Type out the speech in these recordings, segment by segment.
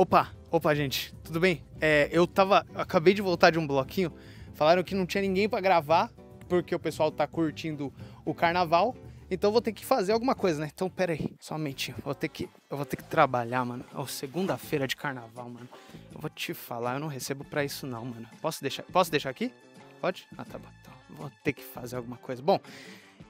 Opa, opa, gente, tudo bem? É, eu tava. Acabei de voltar de um bloquinho. Falaram que não tinha ninguém para gravar, porque o pessoal tá curtindo o carnaval. Então vou ter que fazer alguma coisa, né? Então, pera aí, só um momentinho. Vou ter que, eu vou ter que trabalhar, mano. Oh, segunda-feira de carnaval, mano. Eu vou te falar, eu não recebo pra isso não, mano. Posso deixar, posso deixar aqui? Pode? Ah, tá bom. Então, vou ter que fazer alguma coisa. Bom,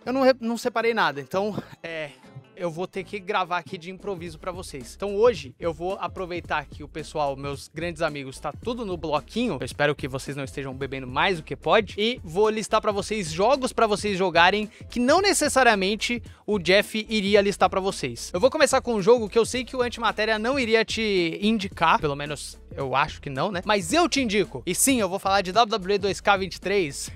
eu não, não separei nada, então é, eu vou ter que gravar aqui de improviso para vocês. Então hoje eu vou aproveitar que o pessoal, meus grandes amigos, tá tudo no bloquinho. Eu espero que vocês não estejam bebendo mais do que pode e vou listar para vocês jogos para vocês jogarem que não necessariamente o Jeff iria listar para vocês. Eu vou começar com um jogo que eu sei que o Antimatéria não iria te indicar, pelo menos eu acho que não, né? Mas eu te indico. E sim, eu vou falar de WWE 2K23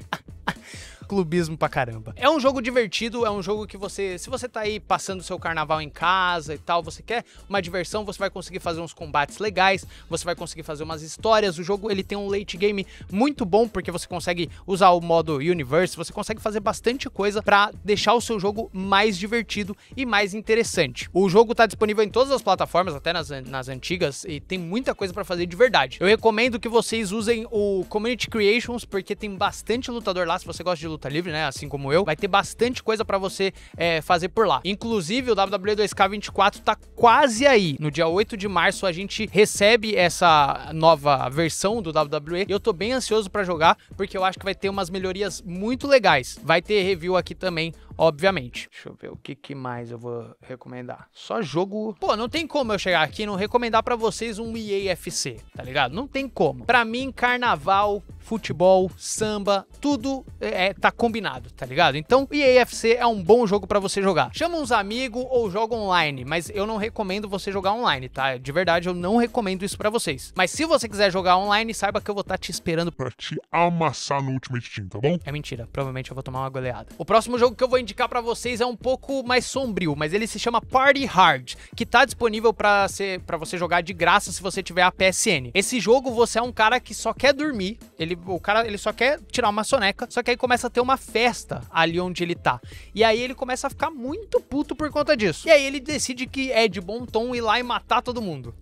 clubismo pra caramba. É um jogo divertido, é um jogo que você, se você tá aí passando seu carnaval em casa e tal, você quer uma diversão, você vai conseguir fazer uns combates legais, você vai conseguir fazer umas histórias. O jogo ele tem um late game muito bom porque você consegue usar o modo universe, você consegue fazer bastante coisa para deixar o seu jogo mais divertido e mais interessante. O jogo tá disponível em todas as plataformas, até nas, nas antigas, e tem muita coisa para fazer de verdade. Eu recomendo que vocês usem o Community Creations porque tem bastante lutador lá, se você gosta de lutar luta livre, né? Assim como eu, vai ter bastante coisa para você é, fazer por lá. Inclusive, o WWE 2K24 tá quase aí. No dia 8 de março, a gente recebe essa nova versão do WWE. E eu tô bem ansioso para jogar, porque eu acho que vai ter umas melhorias muito legais. Vai ter review aqui também, obviamente. Deixa eu ver o que, que mais eu vou recomendar. Só jogo. Pô, não tem como eu chegar aqui e não recomendar para vocês um EAFC, tá ligado? Não tem como. Para mim, carnaval, futebol, samba, tudo é, tá combinado, tá ligado? Então, EAFC é um bom jogo para você jogar. Chama uns amigos ou joga online, mas eu não recomendo você jogar online, tá? De verdade, eu não recomendo isso para vocês. Mas se você quiser jogar online, saiba que eu vou estar tá te esperando para te amassar no Ultimate Team, tá bom? É mentira, provavelmente eu vou tomar uma goleada. O próximo jogo que eu vou indicar para vocês é um pouco mais sombrio, mas ele se chama Party Hard, que tá disponível para ser para você jogar de graça se você tiver a PSN. Esse jogo você é um cara que só quer dormir, ele o cara ele só quer tirar uma soneca, só que aí começa a ter uma festa ali onde ele tá. E aí ele começa a ficar muito puto por conta disso. E aí ele decide que é de bom tom ir lá e matar todo mundo.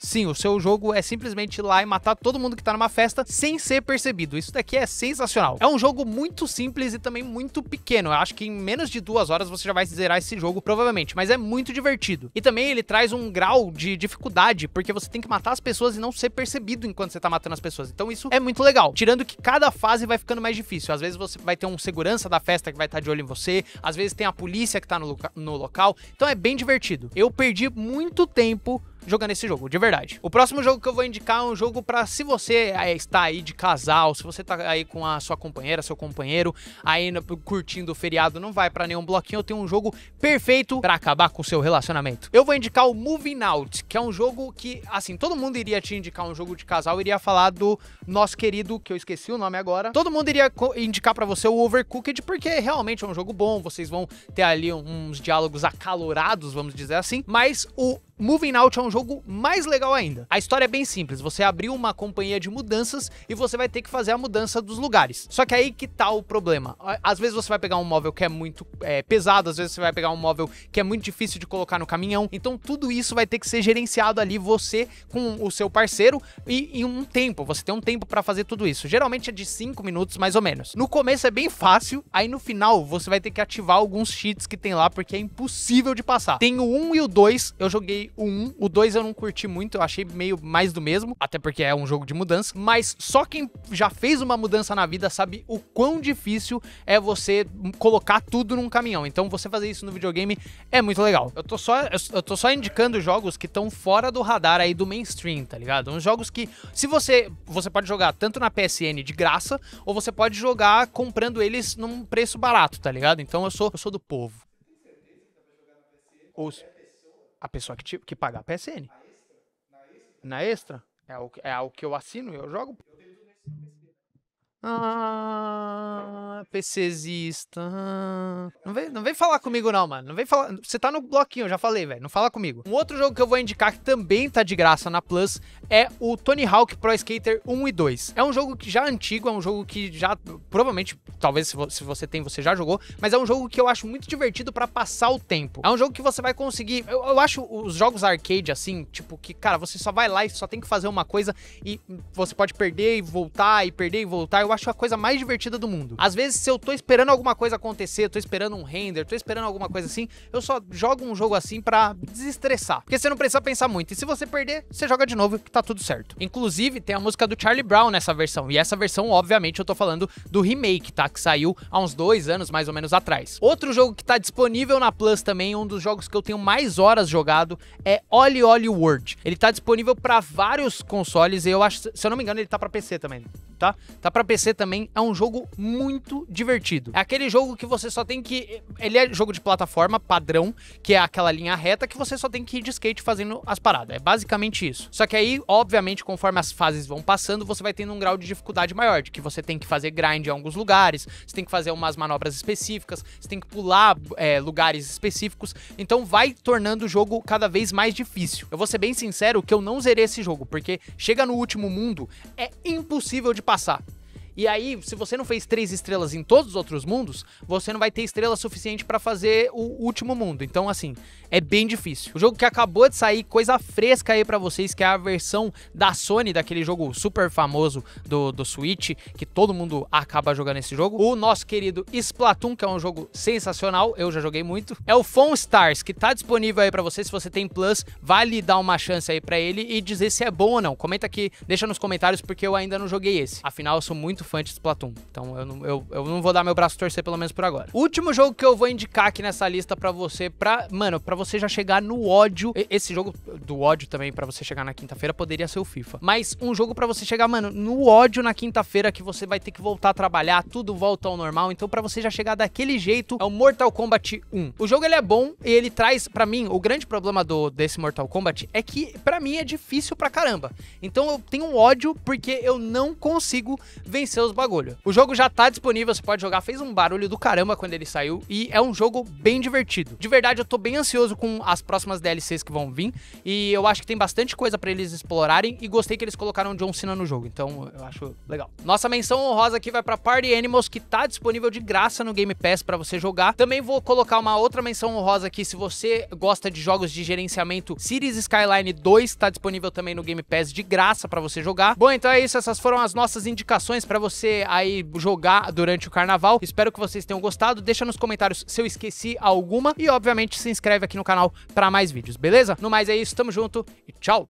Sim, o seu jogo é simplesmente ir lá e matar todo mundo que tá numa festa sem ser percebido. Isso daqui é sensacional. É um jogo muito simples e também muito pequeno. Eu acho que em menos de duas horas você já vai zerar esse jogo, provavelmente, mas é muito divertido. E também ele traz um grau de dificuldade, porque você tem que matar as pessoas e não ser percebido enquanto você tá matando as pessoas. Então isso é muito legal. Tirando que cada fase vai ficando mais difícil. Às vezes você vai ter um segurança da festa que vai estar tá de olho em você, às vezes tem a polícia que tá no, loca no local. Então é bem divertido. Eu perdi muito tempo jogando esse jogo, de verdade. O próximo jogo que eu vou indicar é um jogo para se você eh, está aí de casal, se você tá aí com a sua companheira, seu companheiro, aí curtindo o feriado, não vai para nenhum bloquinho, eu tenho um jogo perfeito para acabar com o seu relacionamento. Eu vou indicar o Moving Out, que é um jogo que, assim, todo mundo iria te indicar um jogo de casal, iria falar do nosso querido, que eu esqueci o nome agora. Todo mundo iria indicar para você o Overcooked, porque realmente é um jogo bom, vocês vão ter ali uns diálogos acalorados, vamos dizer assim, mas o Moving Out é um jogo mais legal ainda. A história é bem simples, você abriu uma companhia de mudanças e você vai ter que fazer a mudança dos lugares. Só que aí que tá o problema. Às vezes você vai pegar um móvel que é muito é, pesado, às vezes você vai pegar um móvel que é muito difícil de colocar no caminhão. Então tudo isso vai ter que ser gerenciado ali você com o seu parceiro e em um tempo. Você tem um tempo para fazer tudo isso. Geralmente é de 5 minutos mais ou menos. No começo é bem fácil, aí no final você vai ter que ativar alguns cheats que tem lá porque é impossível de passar. Tem o 1 um e o 2, eu joguei o 1. O 2 eu não curti muito, eu achei meio mais do mesmo, até porque é um jogo de mudança. Mas só quem já fez uma mudança na vida sabe o quão difícil é você colocar tudo num caminhão. Então você fazer isso no videogame é muito legal. Eu tô só, eu tô só indicando jogos que estão fora do radar aí do mainstream, tá ligado? Uns jogos que, se você. Você pode jogar tanto na PSN de graça, ou você pode jogar comprando eles num preço barato, tá ligado? Então eu sou, eu sou do povo. Ouço. A pessoa que, te, que paga a PSN. Na extra? Na extra? É o, é o que eu assino, eu jogo. Eu ah, PCzista. Não, vem, não vem falar comigo, não, mano. Não vem falar. Você tá no bloquinho, eu já falei, velho. Não fala comigo. Um outro jogo que eu vou indicar que também tá de graça na Plus é o Tony Hawk Pro Skater 1 e 2. É um jogo que já é antigo, é um jogo que já. Provavelmente, talvez se você tem, você já jogou. Mas é um jogo que eu acho muito divertido para passar o tempo. É um jogo que você vai conseguir. Eu, eu acho os jogos arcade assim, tipo, que, cara, você só vai lá e só tem que fazer uma coisa e você pode perder e voltar e perder e voltar eu acho a coisa mais divertida do mundo. Às vezes, se eu tô esperando alguma coisa acontecer, tô esperando um render, tô esperando alguma coisa assim, eu só jogo um jogo assim para desestressar. Porque você não precisa pensar muito. E se você perder, você joga de novo que tá tudo certo. Inclusive, tem a música do Charlie Brown nessa versão. E essa versão, obviamente, eu tô falando do remake, tá? Que saiu há uns dois anos, mais ou menos, atrás. Outro jogo que tá disponível na Plus também, um dos jogos que eu tenho mais horas jogado, é Oli Oli World. Ele tá disponível para vários consoles e eu acho, se eu não me engano, ele tá para PC também tá? Tá para PC também, é um jogo muito divertido. É aquele jogo que você só tem que. Ele é jogo de plataforma padrão, que é aquela linha reta que você só tem que ir de skate fazendo as paradas. É basicamente isso. Só que aí, obviamente, conforme as fases vão passando, você vai tendo um grau de dificuldade maior, de que você tem que fazer grind em alguns lugares, você tem que fazer umas manobras específicas, você tem que pular é, lugares específicos. Então vai tornando o jogo cada vez mais difícil. Eu vou ser bem sincero que eu não zerei esse jogo, porque chega no último mundo, é impossível de passar. E aí, se você não fez três estrelas em todos os outros mundos, você não vai ter estrela suficiente para fazer o último mundo. Então, assim, é bem difícil. O jogo que acabou de sair, coisa fresca aí para vocês, que é a versão da Sony daquele jogo super famoso do, do Switch, que todo mundo acaba jogando esse jogo. O nosso querido Splatoon, que é um jogo sensacional, eu já joguei muito. É o Phone Stars, que tá disponível aí para você, se você tem Plus, vale dar uma chance aí para ele e dizer se é bom ou não. Comenta aqui, deixa nos comentários porque eu ainda não joguei esse. Afinal, eu sou muito fã de Splatoon. Então eu não, eu, eu não vou dar meu braço torcer, pelo menos por agora. Último jogo que eu vou indicar aqui nessa lista para você, pra. Mano, para você já chegar no ódio. Esse jogo do ódio também, para você chegar na quinta-feira, poderia ser o FIFA. Mas um jogo para você chegar, mano, no ódio na quinta-feira que você vai ter que voltar a trabalhar, tudo volta ao normal. Então, para você já chegar daquele jeito, é o Mortal Kombat 1. O jogo ele é bom e ele traz, para mim, o grande problema do desse Mortal Kombat é que para mim é difícil pra caramba. Então eu tenho um ódio porque eu não consigo vencer os bagulho. O jogo já tá disponível, você pode jogar. Fez um barulho do caramba quando ele saiu e é um jogo bem divertido. De verdade, eu tô bem ansioso com as próximas DLCs que vão vir e eu acho que tem bastante coisa para eles explorarem e gostei que eles colocaram John Cena no jogo, então eu acho legal. Nossa menção honrosa aqui vai para Party Animals que tá disponível de graça no Game Pass para você jogar. Também vou colocar uma outra menção honrosa aqui se você gosta de jogos de gerenciamento. Cities Skyline 2 tá disponível também no Game Pass de graça para você jogar. Bom, então é isso, essas foram as nossas indicações para para você aí jogar durante o carnaval. Espero que vocês tenham gostado. Deixa nos comentários se eu esqueci alguma e obviamente se inscreve aqui no canal para mais vídeos, beleza? No mais é isso, tamo junto e tchau.